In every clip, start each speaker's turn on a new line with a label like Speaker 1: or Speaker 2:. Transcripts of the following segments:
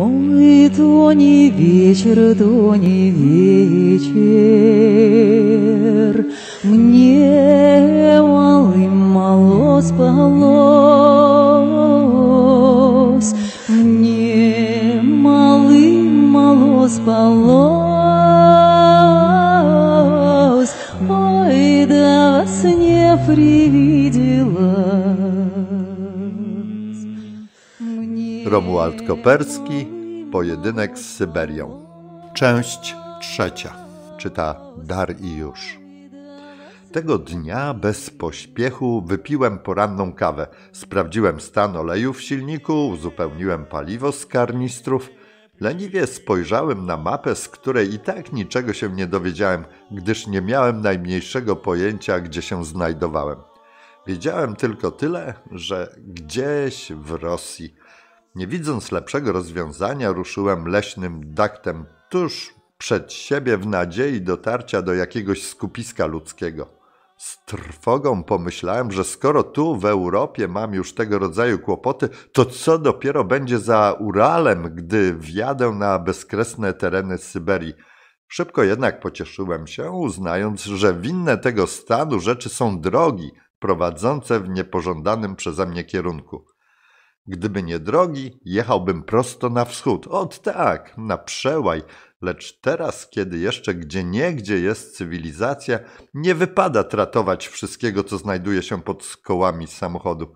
Speaker 1: Ой, то не вечер, то не вечер, Мне малым мало спалось, Мне малым мало спалось. Romuald Koperski Pojedynek z Syberią Część trzecia Czyta już. Tego dnia bez pośpiechu wypiłem poranną kawę Sprawdziłem stan oleju w silniku Uzupełniłem paliwo z karnistrów Leniwie spojrzałem na mapę, z której i tak niczego się nie dowiedziałem, gdyż nie miałem najmniejszego pojęcia, gdzie się znajdowałem. Wiedziałem tylko tyle, że gdzieś w Rosji – nie widząc lepszego rozwiązania, ruszyłem leśnym daktem tuż przed siebie w nadziei dotarcia do jakiegoś skupiska ludzkiego. Z trwogą pomyślałem, że skoro tu w Europie mam już tego rodzaju kłopoty, to co dopiero będzie za Uralem, gdy wjadę na bezkresne tereny Syberii. Szybko jednak pocieszyłem się, uznając, że winne tego stanu rzeczy są drogi prowadzące w niepożądanym przeze mnie kierunku. Gdyby nie drogi, jechałbym prosto na wschód, od tak, na przełaj, lecz teraz, kiedy jeszcze gdzie niegdzie jest cywilizacja, nie wypada tratować wszystkiego, co znajduje się pod skołami samochodu.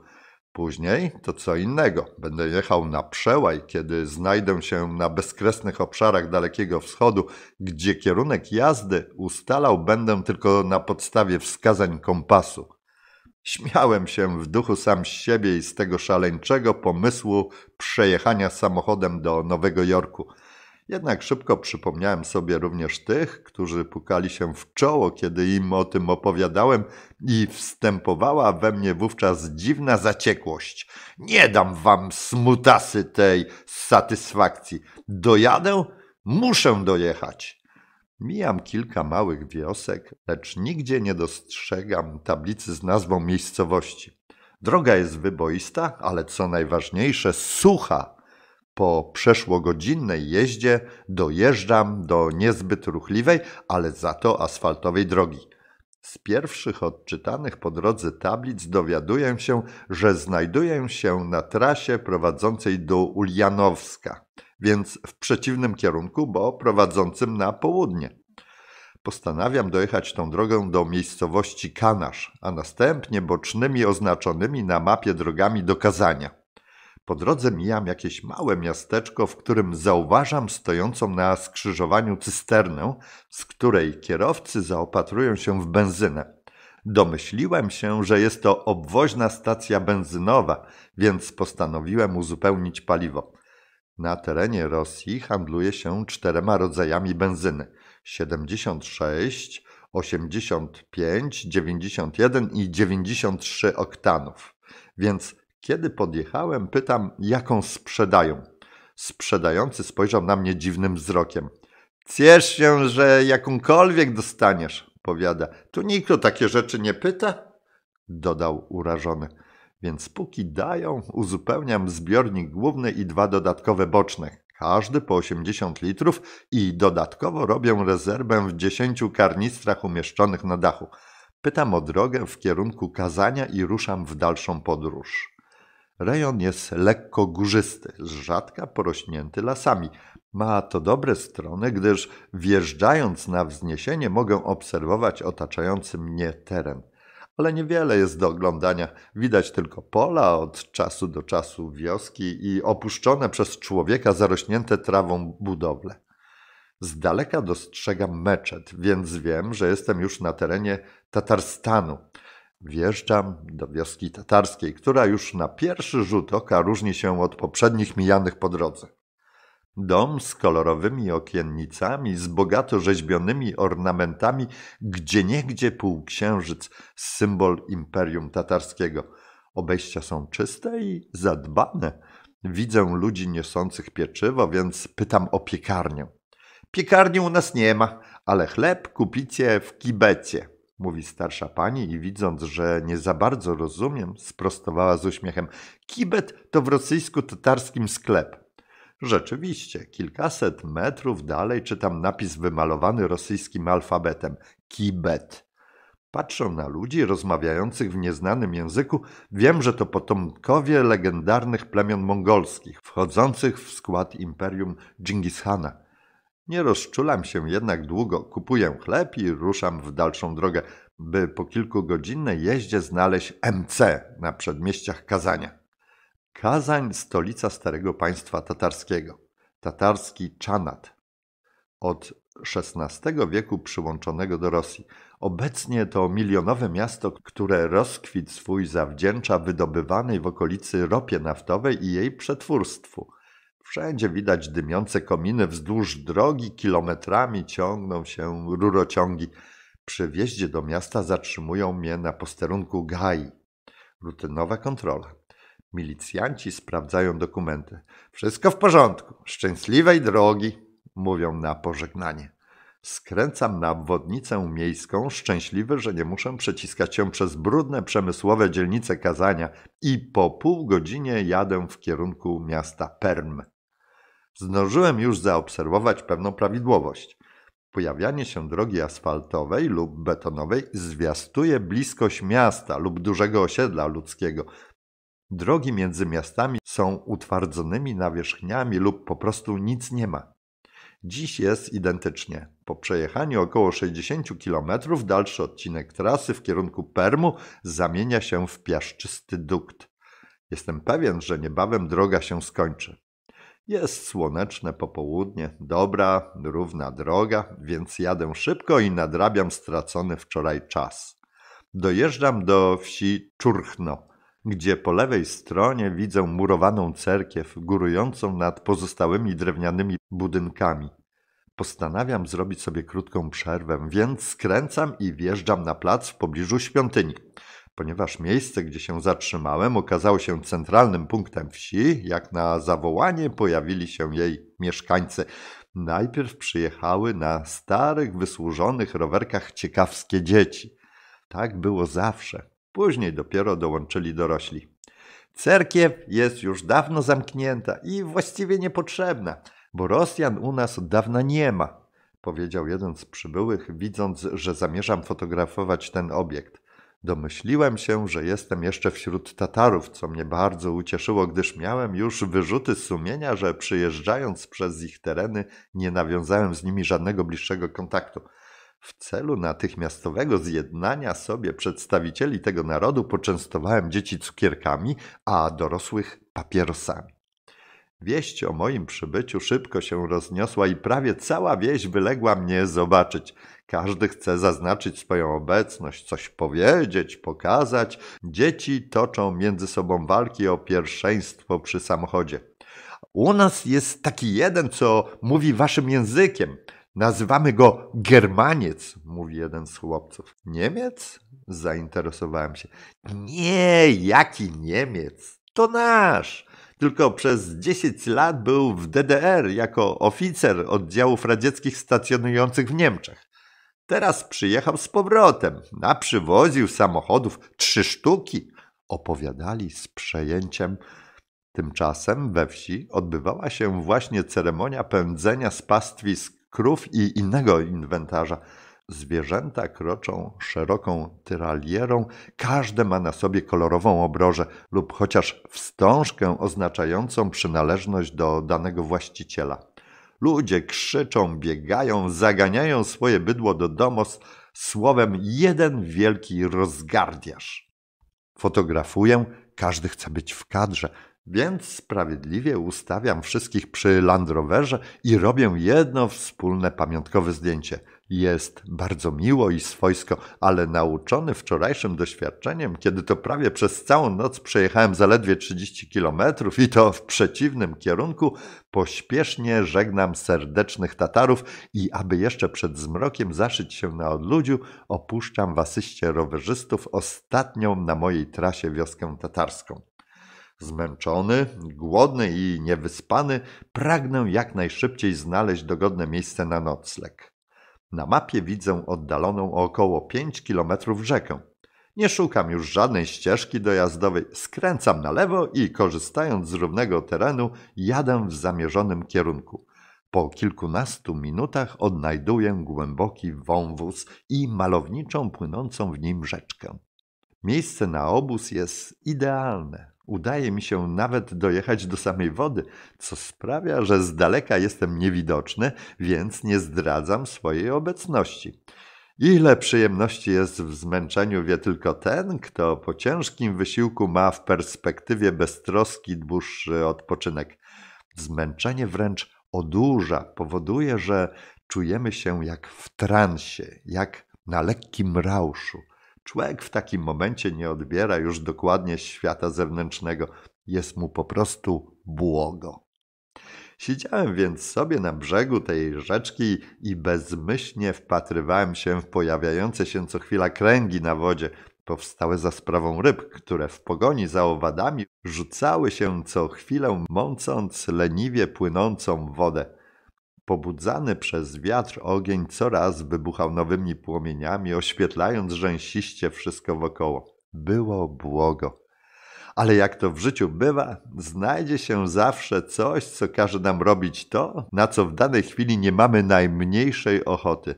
Speaker 1: Później to co innego. Będę jechał na przełaj, kiedy znajdę się na bezkresnych obszarach Dalekiego Wschodu, gdzie kierunek jazdy ustalał będę tylko na podstawie wskazań kompasu. Śmiałem się w duchu sam z siebie i z tego szaleńczego pomysłu przejechania samochodem do Nowego Jorku. Jednak szybko przypomniałem sobie również tych, którzy pukali się w czoło, kiedy im o tym opowiadałem, i wstępowała we mnie wówczas dziwna zaciekłość. Nie dam wam smutasy tej satysfakcji. Dojadę, muszę dojechać. Mijam kilka małych wiosek, lecz nigdzie nie dostrzegam tablicy z nazwą miejscowości. Droga jest wyboista, ale co najważniejsze, sucha. Po przeszłogodzinnej jeździe dojeżdżam do niezbyt ruchliwej, ale za to asfaltowej drogi. Z pierwszych odczytanych po drodze tablic dowiaduję się, że znajduję się na trasie prowadzącej do Ulianowska więc w przeciwnym kierunku, bo prowadzącym na południe. Postanawiam dojechać tą drogą do miejscowości Kanasz, a następnie bocznymi oznaczonymi na mapie drogami do Kazania. Po drodze mijam jakieś małe miasteczko, w którym zauważam stojącą na skrzyżowaniu cysternę, z której kierowcy zaopatrują się w benzynę. Domyśliłem się, że jest to obwoźna stacja benzynowa, więc postanowiłem uzupełnić paliwo. Na terenie Rosji handluje się czterema rodzajami benzyny: 76, 85, 91 i 93 oktanów. Więc kiedy podjechałem, pytam, jaką sprzedają. Sprzedający spojrzał na mnie dziwnym wzrokiem. Ciesz się, że jakąkolwiek dostaniesz, powiada. Tu nikt o takie rzeczy nie pyta, dodał urażony. Więc póki dają, uzupełniam zbiornik główny i dwa dodatkowe boczne, każdy po 80 litrów i dodatkowo robię rezerwę w 10 karnistrach umieszczonych na dachu. Pytam o drogę w kierunku kazania i ruszam w dalszą podróż. Rejon jest lekko górzysty, z rzadka porośnięty lasami. Ma to dobre strony, gdyż wjeżdżając na wzniesienie mogę obserwować otaczający mnie teren ale niewiele jest do oglądania. Widać tylko pola od czasu do czasu wioski i opuszczone przez człowieka zarośnięte trawą budowle. Z daleka dostrzegam meczet, więc wiem, że jestem już na terenie Tatarstanu. Wjeżdżam do wioski tatarskiej, która już na pierwszy rzut oka różni się od poprzednich mijanych po drodze. Dom z kolorowymi okiennicami, z bogato rzeźbionymi ornamentami, gdzieniegdzie półksiężyc, symbol imperium tatarskiego. Obejścia są czyste i zadbane. Widzę ludzi niosących pieczywo, więc pytam o piekarnię. Piekarni u nas nie ma, ale chleb kupicie w kibecie, mówi starsza pani i widząc, że nie za bardzo rozumiem, sprostowała z uśmiechem. Kibet to w rosyjsku-tatarskim sklep. Rzeczywiście, kilkaset metrów dalej czytam napis wymalowany rosyjskim alfabetem Kibet. Patrzę na ludzi rozmawiających w nieznanym języku. Wiem, że to potomkowie legendarnych plemion mongolskich, wchodzących w skład imperium Dżingishana. Nie rozczulam się jednak długo, kupuję chleb i ruszam w dalszą drogę, by po kilkugodzinnej jeździe znaleźć MC na przedmieściach Kazania. Kazań stolica starego państwa tatarskiego, tatarski Czanat, od XVI wieku przyłączonego do Rosji. Obecnie to milionowe miasto, które rozkwit swój zawdzięcza wydobywanej w okolicy ropie naftowej i jej przetwórstwu. Wszędzie widać dymiące kominy, wzdłuż drogi kilometrami ciągną się rurociągi. Przy wjeździe do miasta zatrzymują mnie na posterunku GAI. Rutynowa kontrola. Milicjanci sprawdzają dokumenty. Wszystko w porządku. Szczęśliwej drogi, mówią na pożegnanie. Skręcam na obwodnicę miejską, szczęśliwy, że nie muszę przeciskać się przez brudne przemysłowe dzielnice Kazania i po pół godzinie jadę w kierunku miasta Perm. Zdążyłem już zaobserwować pewną prawidłowość. Pojawianie się drogi asfaltowej lub betonowej zwiastuje bliskość miasta lub dużego osiedla ludzkiego – Drogi między miastami są utwardzonymi nawierzchniami lub po prostu nic nie ma. Dziś jest identycznie. Po przejechaniu około 60 km dalszy odcinek trasy w kierunku Permu zamienia się w piaszczysty dukt. Jestem pewien, że niebawem droga się skończy. Jest słoneczne popołudnie, dobra, równa droga, więc jadę szybko i nadrabiam stracony wczoraj czas. Dojeżdżam do wsi Czurchno gdzie po lewej stronie widzę murowaną cerkiew górującą nad pozostałymi drewnianymi budynkami. Postanawiam zrobić sobie krótką przerwę, więc skręcam i wjeżdżam na plac w pobliżu świątyni. Ponieważ miejsce, gdzie się zatrzymałem, okazało się centralnym punktem wsi, jak na zawołanie pojawili się jej mieszkańcy. Najpierw przyjechały na starych, wysłużonych rowerkach ciekawskie dzieci. Tak było zawsze. Później dopiero dołączyli dorośli. Cerkiew jest już dawno zamknięta i właściwie niepotrzebna, bo Rosjan u nas od dawna nie ma, powiedział jeden z przybyłych, widząc, że zamierzam fotografować ten obiekt. Domyśliłem się, że jestem jeszcze wśród Tatarów, co mnie bardzo ucieszyło, gdyż miałem już wyrzuty sumienia, że przyjeżdżając przez ich tereny nie nawiązałem z nimi żadnego bliższego kontaktu. W celu natychmiastowego zjednania sobie przedstawicieli tego narodu poczęstowałem dzieci cukierkami, a dorosłych papierosami. Wieść o moim przybyciu szybko się rozniosła i prawie cała wieś wyległa mnie zobaczyć. Każdy chce zaznaczyć swoją obecność, coś powiedzieć, pokazać. Dzieci toczą między sobą walki o pierwszeństwo przy samochodzie. U nas jest taki jeden, co mówi waszym językiem. Nazywamy go Germaniec, mówi jeden z chłopców. Niemiec? Zainteresowałem się. Nie, jaki Niemiec? To nasz! Tylko przez 10 lat był w DDR jako oficer oddziałów radzieckich stacjonujących w Niemczech. Teraz przyjechał z powrotem. Naprzywoził samochodów trzy sztuki. Opowiadali z przejęciem. Tymczasem we wsi odbywała się właśnie ceremonia pędzenia z pastwisk krów i innego inwentarza. Zwierzęta kroczą szeroką tyralierą, każde ma na sobie kolorową obrożę lub chociaż wstążkę oznaczającą przynależność do danego właściciela. Ludzie krzyczą, biegają, zaganiają swoje bydło do domos, słowem jeden wielki rozgardiarz. Fotografuję, każdy chce być w kadrze, więc sprawiedliwie ustawiam wszystkich przy landrowerze i robię jedno wspólne pamiątkowe zdjęcie. Jest bardzo miło i swojsko, ale nauczony wczorajszym doświadczeniem, kiedy to prawie przez całą noc przejechałem zaledwie 30 kilometrów i to w przeciwnym kierunku, pośpiesznie żegnam serdecznych Tatarów i aby jeszcze przed zmrokiem zaszyć się na odludziu, opuszczam w asyście rowerzystów ostatnią na mojej trasie wioskę tatarską. Zmęczony, głodny i niewyspany, pragnę jak najszybciej znaleźć dogodne miejsce na nocleg. Na mapie widzę oddaloną o około 5 km rzekę. Nie szukam już żadnej ścieżki dojazdowej, skręcam na lewo i korzystając z równego terenu, jadę w zamierzonym kierunku. Po kilkunastu minutach odnajduję głęboki wąwóz i malowniczą płynącą w nim rzeczkę. Miejsce na obóz jest idealne. Udaje mi się nawet dojechać do samej wody, co sprawia, że z daleka jestem niewidoczny, więc nie zdradzam swojej obecności. Ile przyjemności jest w zmęczeniu wie tylko ten, kto po ciężkim wysiłku ma w perspektywie beztroski dłuższy odpoczynek. Zmęczenie wręcz odurza, powoduje, że czujemy się jak w transie, jak na lekkim rauszu. Człowiek w takim momencie nie odbiera już dokładnie świata zewnętrznego, jest mu po prostu błogo. Siedziałem więc sobie na brzegu tej rzeczki i bezmyślnie wpatrywałem się w pojawiające się co chwila kręgi na wodzie, powstałe za sprawą ryb, które w pogoni za owadami rzucały się co chwilę, mącąc leniwie płynącą wodę. Pobudzany przez wiatr ogień coraz wybuchał nowymi płomieniami, oświetlając rzęsiście wszystko wokoło. Było błogo. Ale jak to w życiu bywa, znajdzie się zawsze coś, co każe nam robić to, na co w danej chwili nie mamy najmniejszej ochoty.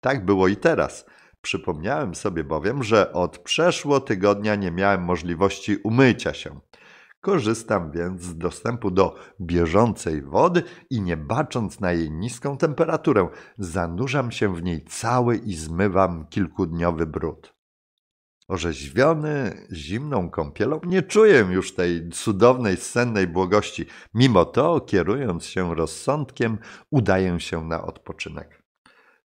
Speaker 1: Tak było i teraz. Przypomniałem sobie bowiem, że od przeszło tygodnia nie miałem możliwości umycia się. Korzystam więc z dostępu do bieżącej wody i nie bacząc na jej niską temperaturę, zanurzam się w niej cały i zmywam kilkudniowy brud. Orzeźwiony zimną kąpielą nie czuję już tej cudownej, sennej błogości. Mimo to, kierując się rozsądkiem, udaję się na odpoczynek.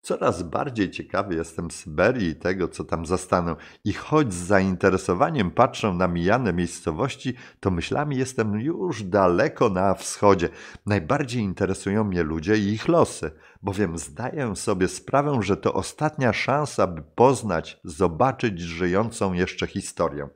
Speaker 1: Coraz bardziej ciekawy jestem Syberii i tego, co tam zastaną. I choć z zainteresowaniem patrzę na mijane miejscowości, to myślami jestem już daleko na wschodzie. Najbardziej interesują mnie ludzie i ich losy, bowiem zdaję sobie sprawę, że to ostatnia szansa, by poznać, zobaczyć żyjącą jeszcze historię.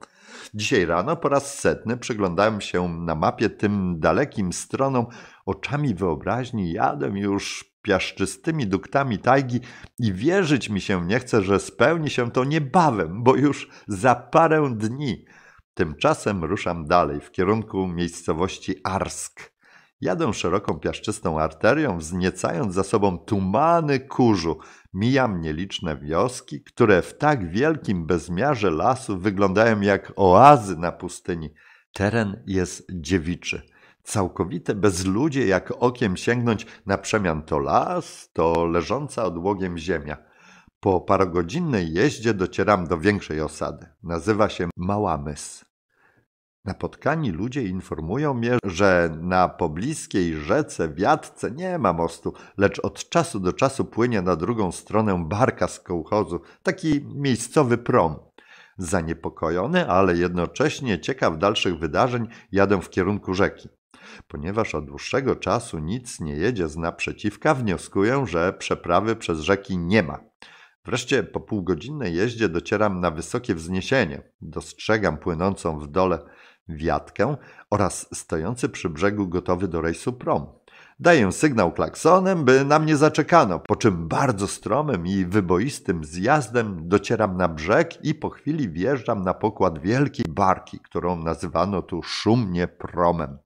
Speaker 1: Dzisiaj rano po raz setny przyglądałem się na mapie tym dalekim stronom, oczami wyobraźni jadę już piaszczystymi duktami tajgi i wierzyć mi się nie chce, że spełni się to niebawem, bo już za parę dni. Tymczasem ruszam dalej w kierunku miejscowości Arsk. Jadę szeroką piaszczystą arterią, wzniecając za sobą tumany kurzu. Mijam nieliczne wioski, które w tak wielkim bezmiarze lasu wyglądają jak oazy na pustyni. Teren jest dziewiczy. Całkowite bezludzie, jak okiem sięgnąć na przemian to las, to leżąca odłogiem ziemia. Po parogodzinnej jeździe docieram do większej osady. Nazywa się Małamys. Napotkani ludzie informują mnie, że na pobliskiej rzece Wiatce nie ma mostu, lecz od czasu do czasu płynie na drugą stronę barka z kołchozu, taki miejscowy prom. Zaniepokojony, ale jednocześnie ciekaw dalszych wydarzeń, jadę w kierunku rzeki. Ponieważ od dłuższego czasu nic nie jedzie z naprzeciwka, wnioskuję, że przeprawy przez rzeki nie ma. Wreszcie po półgodzinnej jeździe docieram na wysokie wzniesienie. Dostrzegam płynącą w dole wiatkę oraz stojący przy brzegu gotowy do rejsu prom. Daję sygnał klaksonem, by na mnie zaczekano, po czym bardzo stromym i wyboistym zjazdem docieram na brzeg i po chwili wjeżdżam na pokład wielkiej barki, którą nazywano tu szumnie promem.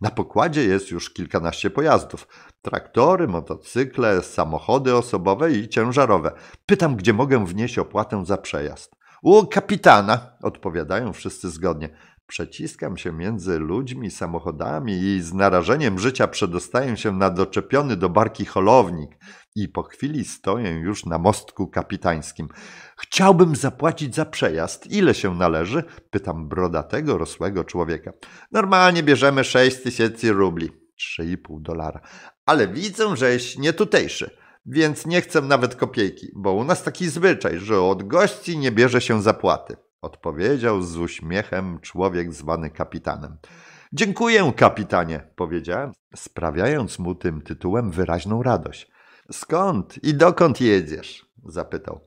Speaker 1: Na pokładzie jest już kilkanaście pojazdów. Traktory, motocykle, samochody osobowe i ciężarowe. Pytam, gdzie mogę wnieść opłatę za przejazd. U kapitana, odpowiadają wszyscy zgodnie. Przeciskam się między ludźmi, samochodami i z narażeniem życia przedostaję się na doczepiony do barki holownik i po chwili stoję już na mostku kapitańskim. Chciałbym zapłacić za przejazd. Ile się należy? Pytam brodatego, rosłego człowieka. Normalnie bierzemy sześć tysięcy rubli. trzy i pół dolara. Ale widzę, żeś nie tutejszy więc nie chcę nawet kopiejki, bo u nas taki zwyczaj, że od gości nie bierze się zapłaty odpowiedział z uśmiechem człowiek zwany kapitanem. Dziękuję, kapitanie, powiedziałem, sprawiając mu tym tytułem wyraźną radość. Skąd i dokąd jedziesz? zapytał.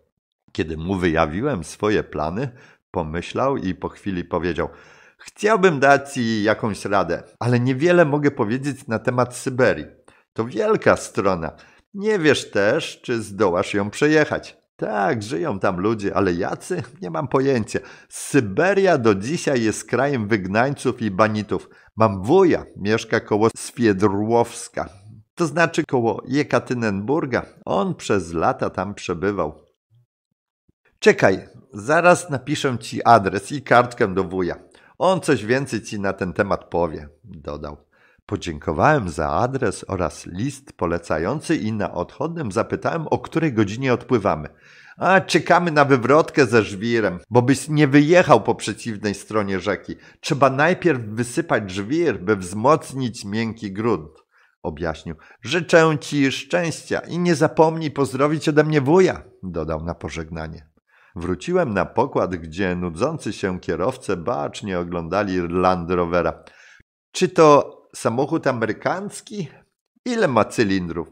Speaker 1: Kiedy mu wyjawiłem swoje plany, pomyślał i po chwili powiedział: Chciałbym dać ci jakąś radę, ale niewiele mogę powiedzieć na temat Syberii. To wielka strona. Nie wiesz też, czy zdołasz ją przejechać. Tak, żyją tam ludzie, ale jacy? Nie mam pojęcia. Syberia do dzisiaj jest krajem wygnańców i banitów. Mam wuja, mieszka koło Swiedrłowska, to znaczy koło Jekatynenburga. On przez lata tam przebywał. Czekaj, zaraz napiszę ci adres i kartkę do wuja. On coś więcej ci na ten temat powie, dodał. Podziękowałem za adres oraz list polecający i na odchodnym zapytałem, o której godzinie odpływamy. A czekamy na wywrotkę ze żwirem, bo byś nie wyjechał po przeciwnej stronie rzeki. Trzeba najpierw wysypać żwir, by wzmocnić miękki grunt. Objaśnił. Życzę ci szczęścia i nie zapomnij pozdrowić ode mnie wuja, dodał na pożegnanie. Wróciłem na pokład, gdzie nudzący się kierowcy bacznie oglądali Land Rovera. Czy to samochód amerykański? Ile ma cylindrów?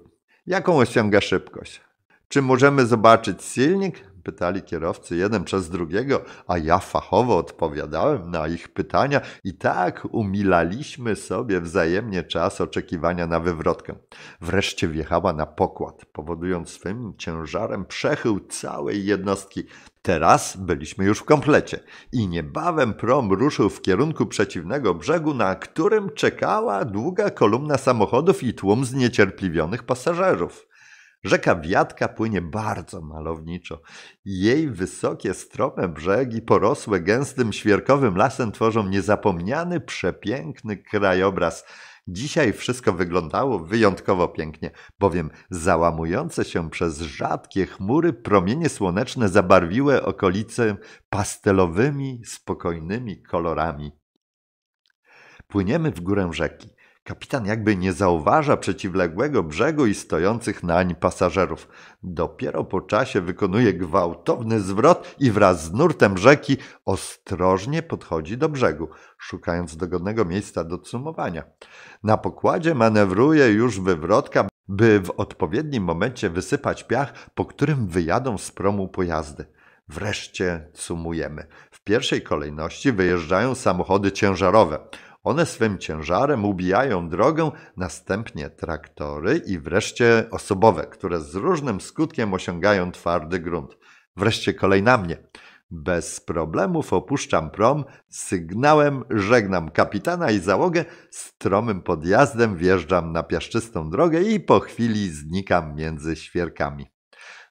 Speaker 1: Jaką osiąga szybkość? Czy możemy zobaczyć silnik? pytali kierowcy jeden przez drugiego, a ja fachowo odpowiadałem na ich pytania i tak umilaliśmy sobie wzajemnie czas oczekiwania na wywrotkę. Wreszcie wjechała na pokład, powodując swym ciężarem przechył całej jednostki. Teraz byliśmy już w komplecie i niebawem prom ruszył w kierunku przeciwnego brzegu, na którym czekała długa kolumna samochodów i tłum zniecierpliwionych pasażerów. Rzeka Wiatka płynie bardzo malowniczo. Jej wysokie, strome brzegi, porosłe gęstym, świerkowym lasem, tworzą niezapomniany, przepiękny krajobraz. Dzisiaj wszystko wyglądało wyjątkowo pięknie, bowiem załamujące się przez rzadkie chmury promienie słoneczne zabarwiły okolice pastelowymi, spokojnymi kolorami. Płyniemy w górę rzeki. Kapitan jakby nie zauważa przeciwległego brzegu i stojących nań pasażerów. Dopiero po czasie wykonuje gwałtowny zwrot i wraz z nurtem rzeki ostrożnie podchodzi do brzegu, szukając dogodnego miejsca do cumowania. Na pokładzie manewruje już wywrotka, by w odpowiednim momencie wysypać piach, po którym wyjadą z promu pojazdy. Wreszcie cumujemy. W pierwszej kolejności wyjeżdżają samochody ciężarowe – one swym ciężarem ubijają drogę, następnie traktory i wreszcie osobowe, które z różnym skutkiem osiągają twardy grunt. Wreszcie kolej na mnie. Bez problemów opuszczam prom, sygnałem żegnam kapitana i załogę, stromym podjazdem wjeżdżam na piaszczystą drogę i po chwili znikam między świerkami.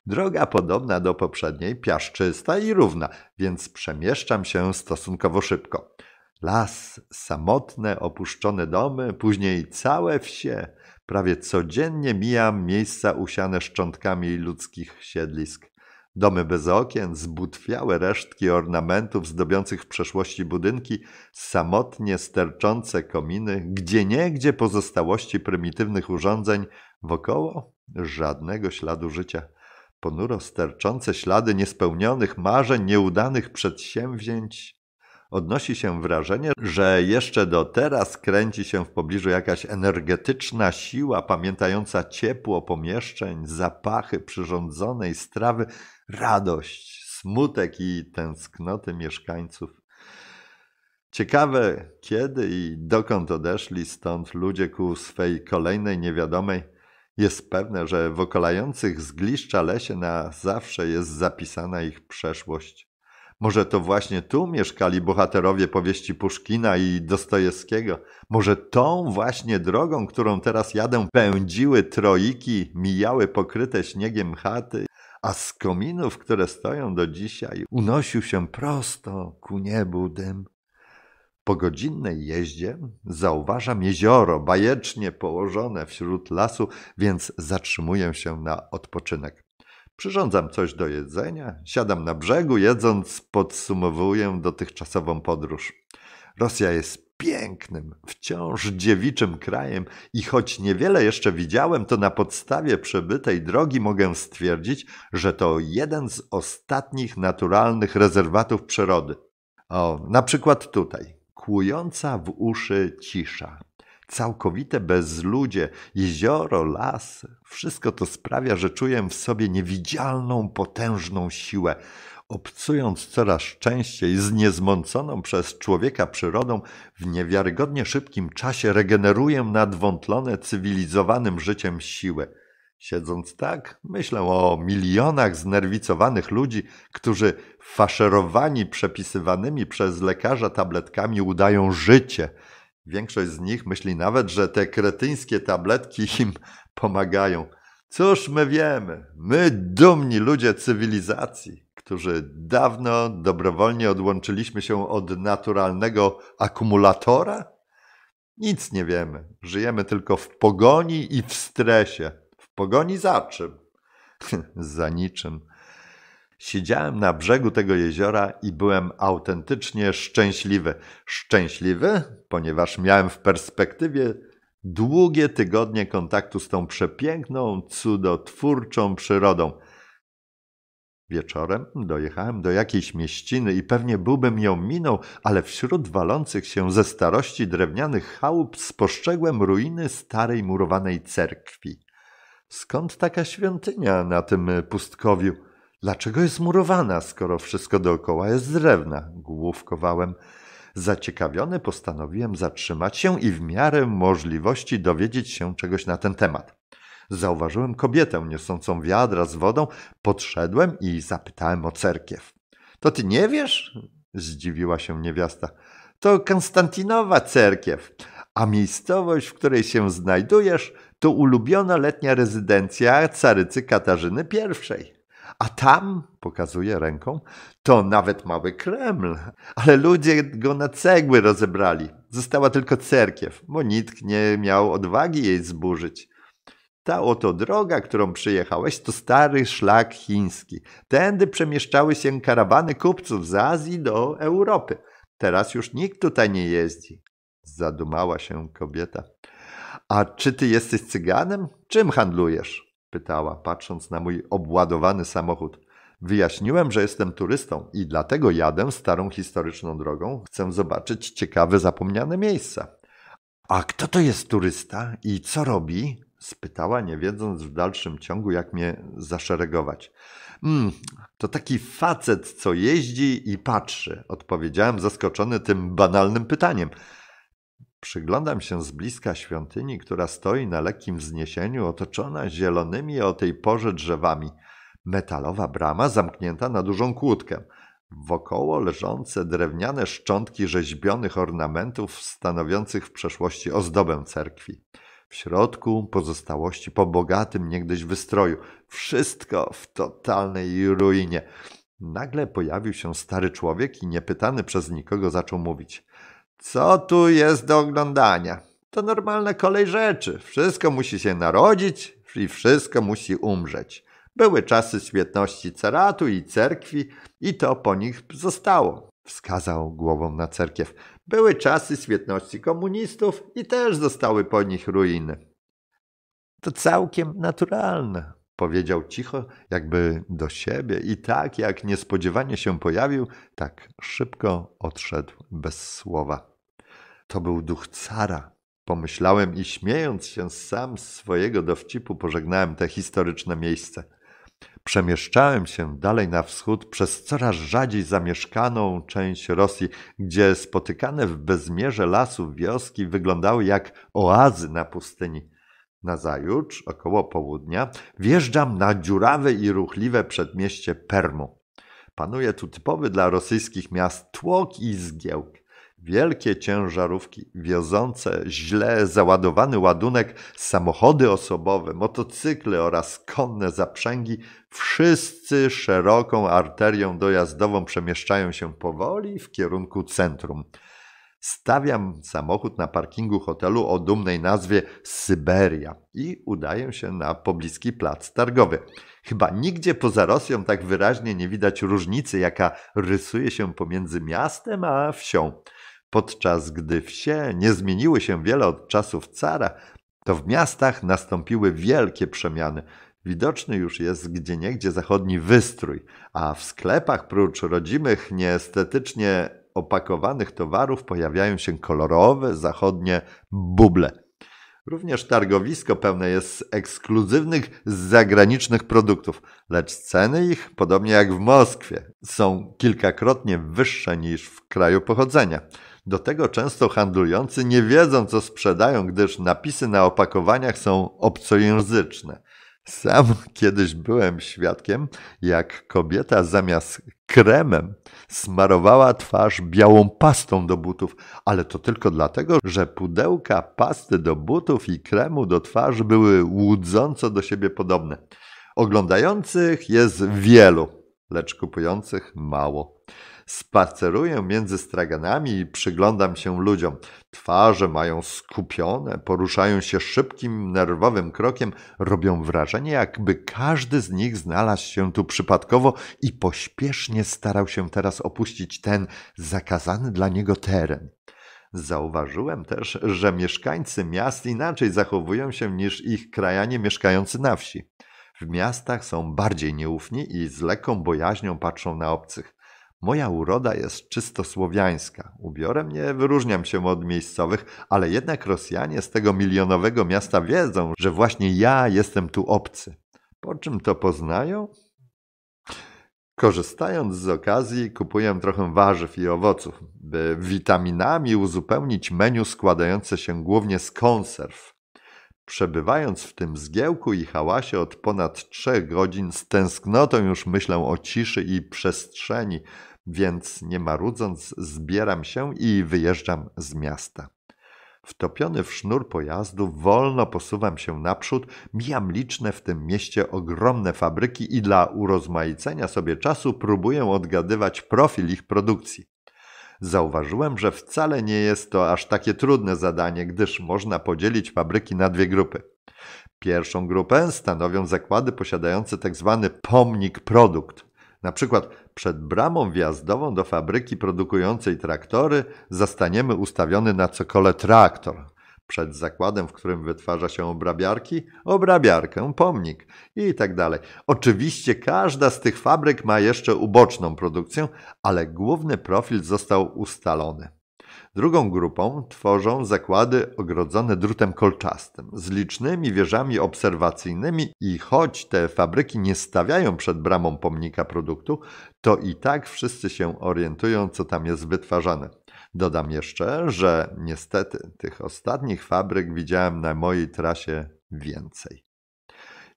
Speaker 1: Droga podobna do poprzedniej, piaszczysta i równa, więc przemieszczam się stosunkowo szybko. Las, samotne, opuszczone domy, później całe wsie. Prawie codziennie mijam miejsca usiane szczątkami ludzkich siedlisk. Domy bez okien, zbutwiałe resztki ornamentów zdobiących w przeszłości budynki, samotnie sterczące kominy, gdzie niegdzie pozostałości prymitywnych urządzeń, wokoło żadnego śladu życia. Ponuro sterczące ślady niespełnionych marzeń, nieudanych przedsięwzięć, odnosi się wrażenie, że jeszcze do teraz kręci się w pobliżu jakaś energetyczna siła pamiętająca ciepło pomieszczeń, zapachy przyrządzonej strawy, radość, smutek i tęsknoty mieszkańców. Ciekawe, kiedy i dokąd odeszli stąd ludzie ku swej kolejnej niewiadomej. Jest pewne, że w okolających zgliszcza lesie na zawsze jest zapisana ich przeszłość. Może to właśnie tu mieszkali bohaterowie powieści Puszkina i Dostojewskiego? Może tą właśnie drogą, którą teraz jadę, pędziły troiki, mijały pokryte śniegiem chaty, a z kominów, które stoją do dzisiaj, unosił się prosto ku niebu dym. Po godzinnej jeździe zauważam jezioro, bajecznie położone wśród lasu, więc zatrzymuję się na odpoczynek. Przyrządzam coś do jedzenia, siadam na brzegu, jedząc podsumowuję dotychczasową podróż. Rosja jest pięknym, wciąż dziewiczym krajem i choć niewiele jeszcze widziałem, to na podstawie przebytej drogi mogę stwierdzić, że to jeden z ostatnich naturalnych rezerwatów przyrody. O, na przykład tutaj, kłująca w uszy cisza całkowite bezludzie, jezioro, las, wszystko to sprawia, że czuję w sobie niewidzialną, potężną siłę. Obcując coraz częściej z niezmąconą przez człowieka przyrodą, w niewiarygodnie szybkim czasie regeneruję nadwątlone cywilizowanym życiem siłę. Siedząc tak, myślę o milionach znerwicowanych ludzi, którzy faszerowani przepisywanymi przez lekarza tabletkami udają życie – Większość z nich myśli nawet, że te kretyńskie tabletki im pomagają. Cóż my wiemy? My dumni ludzie cywilizacji, którzy dawno dobrowolnie odłączyliśmy się od naturalnego akumulatora? Nic nie wiemy. Żyjemy tylko w pogoni i w stresie. W pogoni za czym? za niczym. Siedziałem na brzegu tego jeziora i byłem autentycznie szczęśliwy. Szczęśliwy, ponieważ miałem w perspektywie długie tygodnie kontaktu z tą przepiękną, cudotwórczą przyrodą. Wieczorem dojechałem do jakiejś mieściny i pewnie byłbym ją minął, ale wśród walących się ze starości drewnianych chałup spostrzegłem ruiny starej murowanej cerkwi. Skąd taka świątynia na tym pustkowiu? Dlaczego jest murowana, skoro wszystko dookoła jest z drewna? Główkowałem. Zaciekawiony postanowiłem zatrzymać się i w miarę możliwości dowiedzieć się czegoś na ten temat. Zauważyłem kobietę niosącą wiadra z wodą, podszedłem i zapytałem o cerkiew. To ty nie wiesz? Zdziwiła się niewiasta. To Konstantinowa cerkiew, a miejscowość, w której się znajdujesz, to ulubiona letnia rezydencja carycy Katarzyny I. A tam, pokazuje ręką, to nawet mały Kreml. Ale ludzie go na cegły rozebrali. Została tylko cerkiew, bo nikt nie miał odwagi jej zburzyć. Ta oto droga, którą przyjechałeś, to stary szlak chiński. Tędy przemieszczały się karawany kupców z Azji do Europy. Teraz już nikt tutaj nie jeździ. Zadumała się kobieta. A czy ty jesteś cyganem? Czym handlujesz? Pytała, patrząc na mój obładowany samochód. Wyjaśniłem, że jestem turystą i dlatego jadę starą historyczną drogą. Chcę zobaczyć ciekawe, zapomniane miejsca. A kto to jest turysta i co robi? spytała, nie wiedząc w dalszym ciągu, jak mnie zaszeregować. Mm, to taki facet, co jeździ i patrzy, odpowiedziałem zaskoczony tym banalnym pytaniem. Przyglądam się z bliska świątyni, która stoi na lekkim wzniesieniu, otoczona zielonymi o tej porze drzewami. Metalowa brama zamknięta na dużą kłódkę. Wokoło leżące drewniane szczątki rzeźbionych ornamentów stanowiących w przeszłości ozdobę cerkwi. W środku pozostałości po bogatym niegdyś wystroju. Wszystko w totalnej ruinie. Nagle pojawił się stary człowiek i niepytany przez nikogo zaczął mówić. Co tu jest do oglądania? To normalna kolej rzeczy. Wszystko musi się narodzić i wszystko musi umrzeć. Były czasy świetności ceratu i cerkwi i to po nich zostało. Wskazał głową na cerkiew. Były czasy świetności komunistów i też zostały po nich ruiny. To całkiem naturalne, Powiedział cicho, jakby do siebie, i tak jak niespodziewanie się pojawił, tak szybko odszedł bez słowa. To był duch cara, pomyślałem i śmiejąc się sam z swojego dowcipu pożegnałem te historyczne miejsce. Przemieszczałem się dalej na wschód przez coraz rzadziej zamieszkaną część Rosji, gdzie spotykane w bezmierze lasów wioski wyglądały jak oazy na pustyni. Nazajutrz, około południa, wjeżdżam na dziurawe i ruchliwe przedmieście Permu. Panuje tu typowy dla rosyjskich miast tłok i zgiełk. Wielkie ciężarówki wiozące źle załadowany ładunek, samochody osobowe, motocykle oraz konne zaprzęgi, wszyscy szeroką arterią dojazdową przemieszczają się powoli w kierunku centrum – Stawiam samochód na parkingu hotelu o dumnej nazwie Syberia i udaję się na pobliski plac targowy. Chyba nigdzie poza Rosją tak wyraźnie nie widać różnicy, jaka rysuje się pomiędzy miastem a wsią. Podczas gdy wsie nie zmieniły się wiele od czasów cara, to w miastach nastąpiły wielkie przemiany. Widoczny już jest gdzieniegdzie zachodni wystrój, a w sklepach prócz rodzimych niestetycznie opakowanych towarów pojawiają się kolorowe zachodnie buble. Również targowisko pełne jest ekskluzywnych zagranicznych produktów, lecz ceny ich, podobnie jak w Moskwie, są kilkakrotnie wyższe niż w kraju pochodzenia. Do tego często handlujący nie wiedzą, co sprzedają, gdyż napisy na opakowaniach są obcojęzyczne. Sam kiedyś byłem świadkiem, jak kobieta zamiast kremem smarowała twarz białą pastą do butów, ale to tylko dlatego, że pudełka pasty do butów i kremu do twarzy były łudząco do siebie podobne. Oglądających jest wielu, lecz kupujących mało. Spaceruję między straganami i przyglądam się ludziom. Twarze mają skupione, poruszają się szybkim, nerwowym krokiem, robią wrażenie, jakby każdy z nich znalazł się tu przypadkowo i pośpiesznie starał się teraz opuścić ten zakazany dla niego teren. Zauważyłem też, że mieszkańcy miast inaczej zachowują się niż ich krajanie mieszkający na wsi. W miastach są bardziej nieufni i z lekką bojaźnią patrzą na obcych. Moja uroda jest czysto słowiańska. Ubiorem nie wyróżniam się od miejscowych, ale jednak Rosjanie z tego milionowego miasta wiedzą, że właśnie ja jestem tu obcy. Po czym to poznają? Korzystając z okazji, kupuję trochę warzyw i owoców, by witaminami uzupełnić menu składające się głównie z konserw. Przebywając w tym zgiełku i hałasie od ponad trzech godzin, z tęsknotą już myślę o ciszy i przestrzeni, więc nie marudząc, zbieram się i wyjeżdżam z miasta. Wtopiony w sznur pojazdu, wolno posuwam się naprzód, mijam liczne w tym mieście ogromne fabryki i dla urozmaicenia sobie czasu próbuję odgadywać profil ich produkcji. Zauważyłem, że wcale nie jest to aż takie trudne zadanie, gdyż można podzielić fabryki na dwie grupy. Pierwszą grupę stanowią zakłady posiadające tzw. Tak pomnik produkt, na przykład przed bramą wjazdową do fabryki produkującej traktory zastaniemy ustawiony na cokole traktor. Przed zakładem, w którym wytwarza się obrabiarki, obrabiarkę, pomnik i tak dalej. Oczywiście każda z tych fabryk ma jeszcze uboczną produkcję, ale główny profil został ustalony. Drugą grupą tworzą zakłady ogrodzone drutem kolczastym, z licznymi wieżami obserwacyjnymi i choć te fabryki nie stawiają przed bramą pomnika produktu, to i tak wszyscy się orientują, co tam jest wytwarzane. Dodam jeszcze, że niestety tych ostatnich fabryk widziałem na mojej trasie więcej.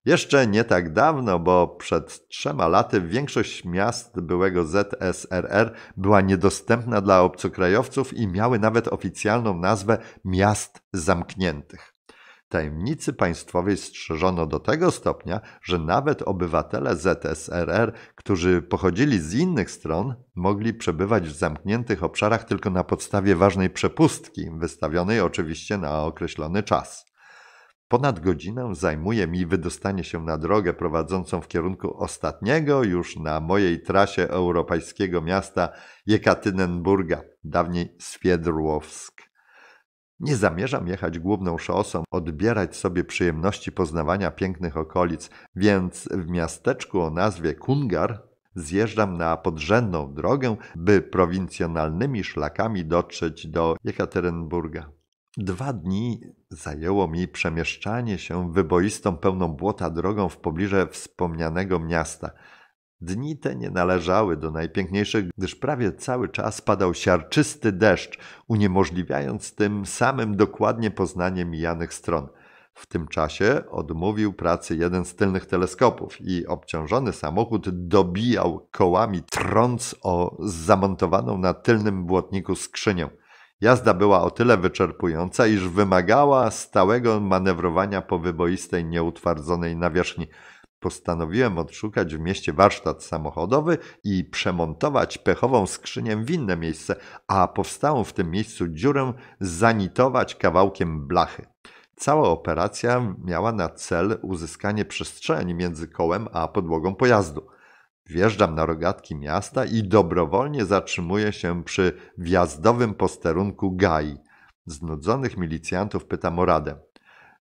Speaker 1: Jeszcze nie tak dawno, bo przed trzema laty większość miast byłego ZSRR była niedostępna dla obcokrajowców i miały nawet oficjalną nazwę miast zamkniętych. Tajemnicy państwowej strzeżono do tego stopnia, że nawet obywatele ZSRR, którzy pochodzili z innych stron, mogli przebywać w zamkniętych obszarach tylko na podstawie ważnej przepustki, wystawionej oczywiście na określony czas. Ponad godzinę zajmuje mi wydostanie się na drogę prowadzącą w kierunku ostatniego już na mojej trasie europejskiego miasta Jekatynenburga, dawniej Swiedrłowsk. Nie zamierzam jechać główną szosą, odbierać sobie przyjemności poznawania pięknych okolic, więc w miasteczku o nazwie Kungar zjeżdżam na podrzędną drogę, by prowincjonalnymi szlakami dotrzeć do Jekaterinburga. Dwa dni zajęło mi przemieszczanie się wyboistą pełną błota drogą w pobliże wspomnianego miasta. Dni te nie należały do najpiękniejszych, gdyż prawie cały czas padał siarczysty deszcz, uniemożliwiając tym samym dokładnie poznanie mijanych stron. W tym czasie odmówił pracy jeden z tylnych teleskopów i obciążony samochód dobijał kołami trąc o zamontowaną na tylnym błotniku skrzynię. Jazda była o tyle wyczerpująca, iż wymagała stałego manewrowania po wyboistej, nieutwardzonej nawierzchni. Postanowiłem odszukać w mieście warsztat samochodowy i przemontować pechową skrzynię w inne miejsce, a powstałą w tym miejscu dziurę zanitować kawałkiem blachy. Cała operacja miała na cel uzyskanie przestrzeni między kołem a podłogą pojazdu. Wjeżdżam na rogatki miasta i dobrowolnie zatrzymuję się przy wjazdowym posterunku GAI. Znudzonych milicjantów pytam o radę.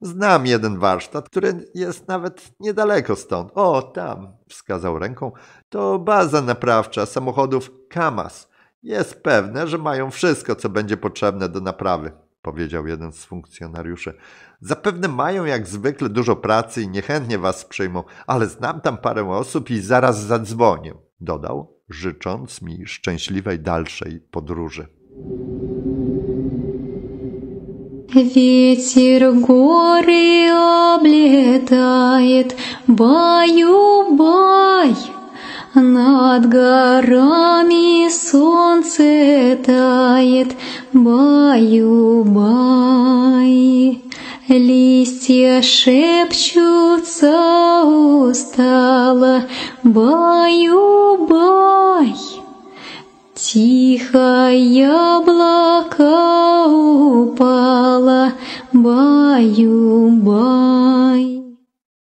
Speaker 1: Znam jeden warsztat, który jest nawet niedaleko stąd. O, tam, wskazał ręką. To baza naprawcza samochodów Kamas. Jest pewne, że mają wszystko, co będzie potrzebne do naprawy powiedział jeden z funkcjonariuszy. Zapewne mają jak zwykle dużo pracy i niechętnie was przyjmą, ale znam tam parę osób i zaraz zadzwonię, dodał, życząc mi szczęśliwej dalszej podróży. Ветер горы облетает, баю-бай. Над горами солнце тает, баю-бай. Листья шепчутся устало, баю-бай. Тихо яблоко упало, баю-бай.